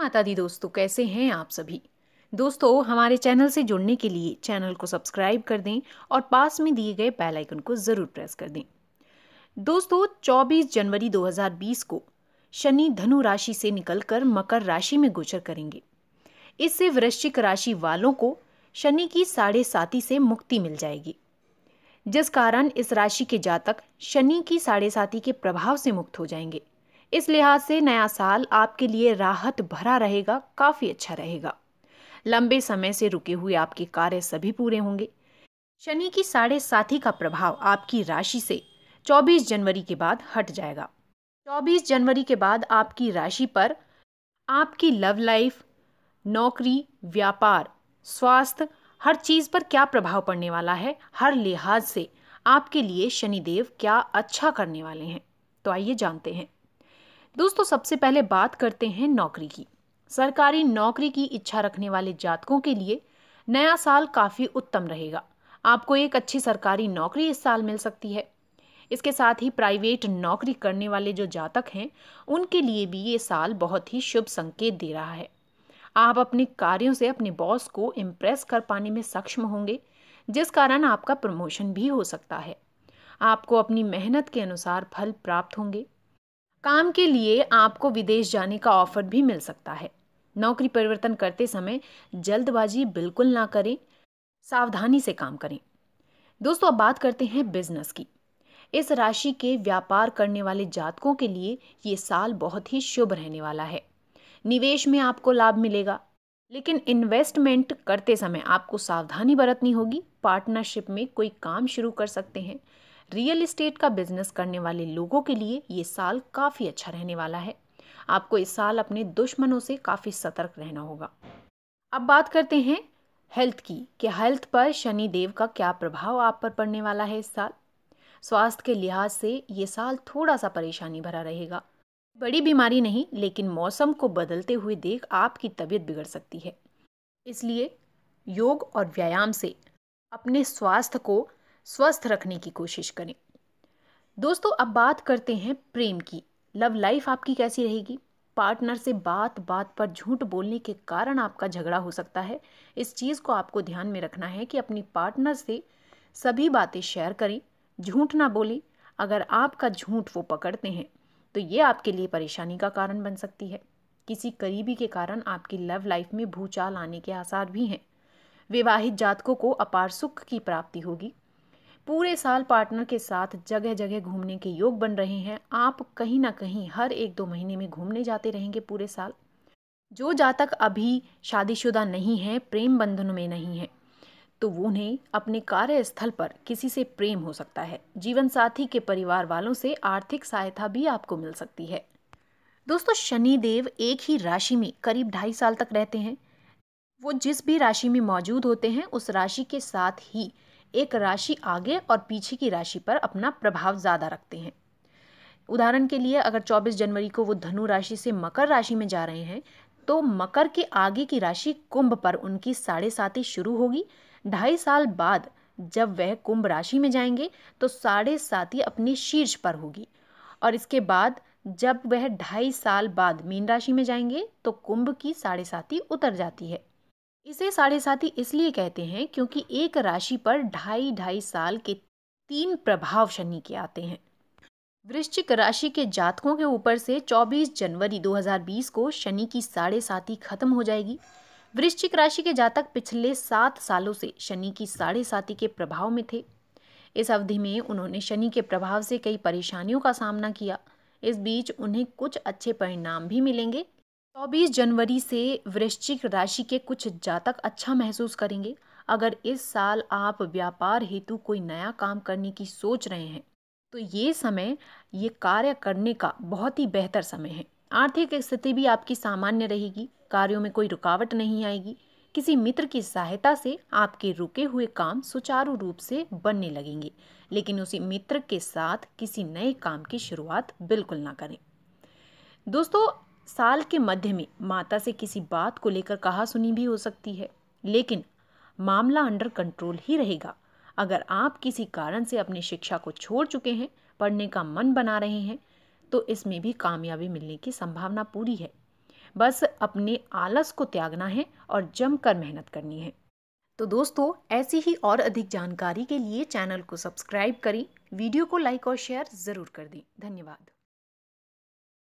माता दी दोस्तों कैसे हैं आप सभी दोस्तों हमारे चैनल से जुड़ने के लिए चैनल को सब्सक्राइब कर दें और पास में दिए गए बेल आइकन को ज़रूर प्रेस कर दें दोस्तों 24 जनवरी 2020 को शनि धनु राशि से निकलकर मकर राशि में गोचर करेंगे इससे वृश्चिक राशि वालों को शनि की साढ़े साथी से मुक्ति मिल जाएगी जिस कारण इस राशि के जातक शनि की साढ़े साथी के प्रभाव से मुक्त हो जाएंगे इस लिहाज से नया साल आपके लिए राहत भरा रहेगा काफ़ी अच्छा रहेगा लंबे समय से रुके हुए आपके कार्य सभी पूरे होंगे शनि की साढ़े साथी का प्रभाव आपकी राशि से 24 जनवरी के बाद हट जाएगा 24 जनवरी के बाद आपकी राशि पर आपकी लव लाइफ नौकरी व्यापार स्वास्थ्य हर चीज़ पर क्या प्रभाव पड़ने वाला है हर लिहाज से आपके लिए शनिदेव क्या अच्छा करने वाले हैं तो आइए जानते हैं दोस्तों सबसे पहले बात करते हैं नौकरी की सरकारी नौकरी की इच्छा रखने वाले जातकों के लिए नया साल काफ़ी उत्तम रहेगा आपको एक अच्छी सरकारी नौकरी इस साल मिल सकती है इसके साथ ही प्राइवेट नौकरी करने वाले जो जातक हैं उनके लिए भी ये साल बहुत ही शुभ संकेत दे रहा है आप अपने कार्यों से अपने बॉस को इम्प्रेस कर पाने में सक्षम होंगे जिस कारण आपका प्रमोशन भी हो सकता है आपको अपनी मेहनत के अनुसार फल प्राप्त होंगे काम के लिए आपको विदेश जाने का ऑफर भी मिल सकता है नौकरी परिवर्तन करते समय जल्दबाजी बिल्कुल ना करें सावधानी से काम करें दोस्तों अब बात करते हैं बिजनेस की इस राशि के व्यापार करने वाले जातकों के लिए ये साल बहुत ही शुभ रहने वाला है निवेश में आपको लाभ मिलेगा लेकिन इन्वेस्टमेंट करते समय आपको सावधानी बरतनी होगी पार्टनरशिप में कोई काम शुरू कर सकते हैं रियल इस्टेट का बिजनेस करने वाले लोगों के लिए ये साल काफ़ी अच्छा रहने वाला है आपको इस साल अपने दुश्मनों से काफ़ी सतर्क रहना होगा अब बात करते हैं हेल्थ की कि हेल्थ पर शनि देव का क्या प्रभाव आप पर पड़ने वाला है इस साल स्वास्थ्य के लिहाज से ये साल थोड़ा सा परेशानी भरा रहेगा बड़ी बीमारी नहीं लेकिन मौसम को बदलते हुए देख आपकी तबीयत बिगड़ सकती है इसलिए योग और व्यायाम से अपने स्वास्थ्य को स्वस्थ रखने की कोशिश करें दोस्तों अब बात करते हैं प्रेम की लव लाइफ आपकी कैसी रहेगी पार्टनर से बात बात पर झूठ बोलने के कारण आपका झगड़ा हो सकता है इस चीज़ को आपको ध्यान में रखना है कि अपनी पार्टनर से सभी बातें शेयर करें झूठ ना बोलें अगर आपका झूठ वो पकड़ते हैं तो ये आपके लिए परेशानी का कारण बन सकती है किसी करीबी के कारण आपकी लव लाइफ में भूचाल आने के आसार भी हैं विवाहित जातकों को अपार सुख की प्राप्ति होगी पूरे साल पार्टनर के साथ जगह जगह घूमने के योग बन रहे हैं आप कहीं ना कहीं हर एक दो महीने में घूमने जाते रहेंगे पूरे साल जो जातक अभी शादीशुदा नहीं है प्रेम बंधन में नहीं है तो वो उन्हें अपने कार्यस्थल पर किसी से प्रेम हो सकता है जीवन साथी के परिवार वालों से आर्थिक सहायता भी आपको मिल सकती है दोस्तों शनि देव एक ही राशि में करीब ढाई साल तक रहते हैं वो जिस भी राशि में मौजूद होते हैं उस राशि के साथ ही एक राशि आगे और पीछे की राशि पर अपना प्रभाव ज़्यादा रखते हैं उदाहरण के लिए अगर 24 जनवरी को वो धनु राशि से मकर राशि में जा रहे हैं तो मकर के आगे की राशि कुंभ पर उनकी साढ़े साथी शुरू होगी ढाई साल बाद जब वह कुंभ राशि में जाएंगे तो साढ़े साथी अपने शीर्ष पर होगी और इसके बाद जब वह ढाई साल बाद मीन राशि में जाएंगे तो कुंभ की साढ़े साथी उतर जाती है इसे साढ़े साथी इसलिए कहते हैं क्योंकि एक राशि पर ढाई ढाई साल के तीन प्रभाव शनि के आते हैं वृश्चिक राशि के जातकों के ऊपर से 24 जनवरी 2020 को शनि की साढ़े साथी खत्म हो जाएगी वृश्चिक राशि के जातक पिछले सात सालों से शनि की साढ़े साथी के प्रभाव में थे इस अवधि में उन्होंने शनि के प्रभाव से कई परेशानियों का सामना किया इस बीच उन्हें कुछ अच्छे परिणाम भी मिलेंगे चौबीस जनवरी से वृश्चिक राशि के कुछ जातक अच्छा महसूस करेंगे अगर इस साल आप व्यापार हेतु कोई नया काम करने की सोच रहे हैं तो ये समय ये कार्य करने का बहुत ही बेहतर समय है आर्थिक स्थिति भी आपकी सामान्य रहेगी कार्यों में कोई रुकावट नहीं आएगी किसी मित्र की सहायता से आपके रुके हुए काम सुचारू रूप से बनने लगेंगे लेकिन उसी मित्र के साथ किसी नए काम की शुरुआत बिल्कुल ना करें दोस्तों साल के मध्य में माता से किसी बात को लेकर कहा सुनी भी हो सकती है लेकिन मामला अंडर कंट्रोल ही रहेगा अगर आप किसी कारण से अपनी शिक्षा को छोड़ चुके हैं पढ़ने का मन बना रहे हैं तो इसमें भी कामयाबी मिलने की संभावना पूरी है बस अपने आलस को त्यागना है और जमकर मेहनत करनी है तो दोस्तों ऐसी ही और अधिक जानकारी के लिए चैनल को सब्सक्राइब करें वीडियो को लाइक और शेयर ज़रूर कर दें धन्यवाद